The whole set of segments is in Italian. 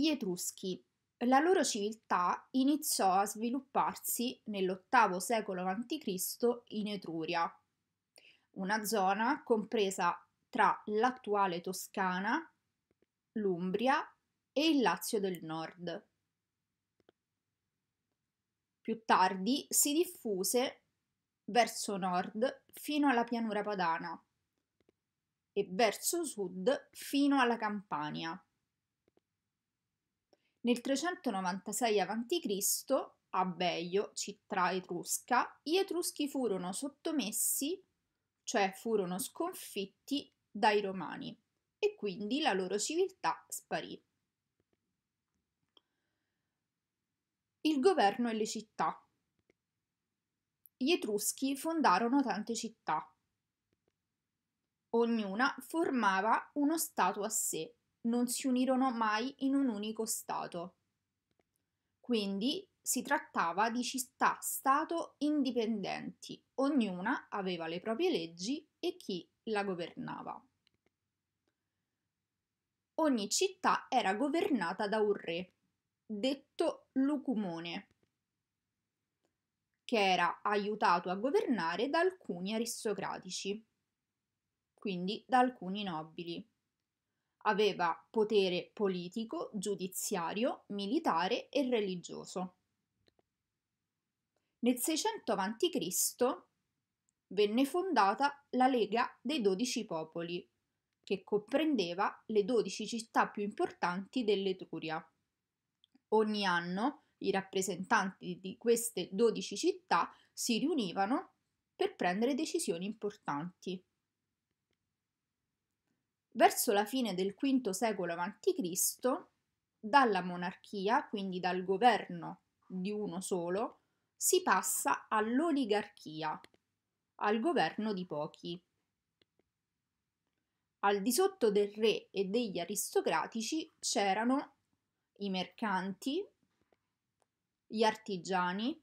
gli Etruschi. La loro civiltà iniziò a svilupparsi nell'VIII secolo a.C. in Etruria, una zona compresa tra l'attuale Toscana, l'Umbria e il Lazio del Nord. Più tardi si diffuse verso nord fino alla pianura padana e verso sud fino alla Campania. Nel 396 a.C., a Beio, città etrusca, gli Etruschi furono sottomessi, cioè furono sconfitti dai Romani e quindi la loro civiltà sparì. Il governo e le città. Gli Etruschi fondarono tante città. Ognuna formava uno stato a sé non si unirono mai in un unico Stato. Quindi si trattava di città-stato indipendenti, ognuna aveva le proprie leggi e chi la governava. Ogni città era governata da un re, detto Lucumone, che era aiutato a governare da alcuni aristocratici, quindi da alcuni nobili aveva potere politico, giudiziario, militare e religioso. Nel 600 a.C. venne fondata la Lega dei Dodici Popoli, che comprendeva le dodici città più importanti dell'Etruria. Ogni anno i rappresentanti di queste dodici città si riunivano per prendere decisioni importanti. Verso la fine del V secolo a.C., dalla monarchia, quindi dal governo di uno solo, si passa all'oligarchia, al governo di pochi. Al di sotto del re e degli aristocratici c'erano i mercanti, gli artigiani,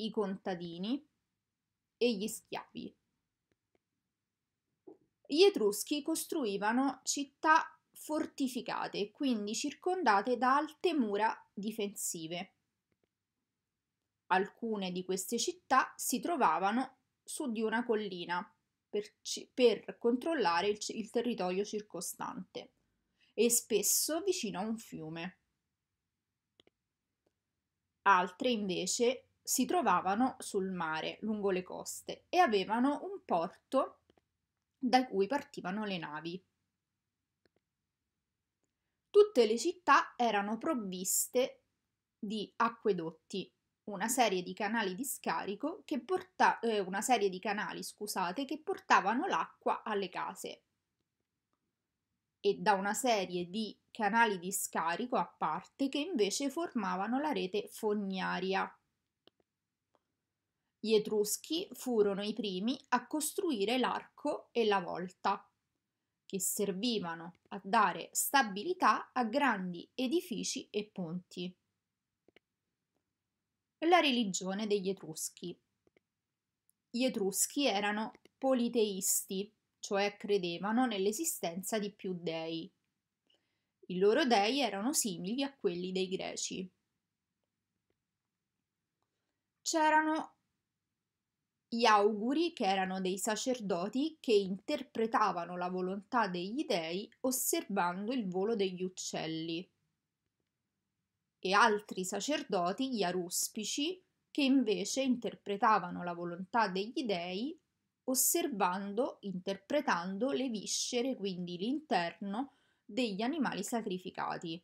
i contadini e gli schiavi. Gli Etruschi costruivano città fortificate, quindi circondate da alte mura difensive. Alcune di queste città si trovavano su di una collina per, per controllare il, il territorio circostante e spesso vicino a un fiume. Altre invece si trovavano sul mare, lungo le coste, e avevano un porto da cui partivano le navi. Tutte le città erano provviste di acquedotti, una serie di canali di scarico che, porta- eh, di canali, scusate, che portavano l'acqua alle case e da una serie di canali di scarico a parte che invece formavano la rete fognaria gli Etruschi furono i primi a costruire l'arco e la volta, che servivano a dare stabilità a grandi edifici e ponti. La religione degli Etruschi. Gli Etruschi erano politeisti, cioè credevano nell'esistenza di più dei. I loro dei erano simili a quelli dei greci. C'erano gli auguri che erano dei sacerdoti che interpretavano la volontà degli dei osservando il volo degli uccelli e altri sacerdoti, gli aruspici, che invece interpretavano la volontà degli dei osservando, interpretando le viscere, quindi l'interno, degli animali sacrificati.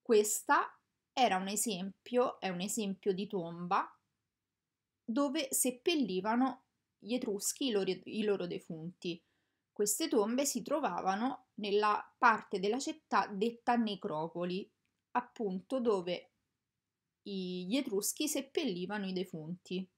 Questa era un esempio, è un esempio di tomba dove seppellivano gli Etruschi i loro, i loro defunti. Queste tombe si trovavano nella parte della città detta necropoli, appunto dove gli Etruschi seppellivano i defunti.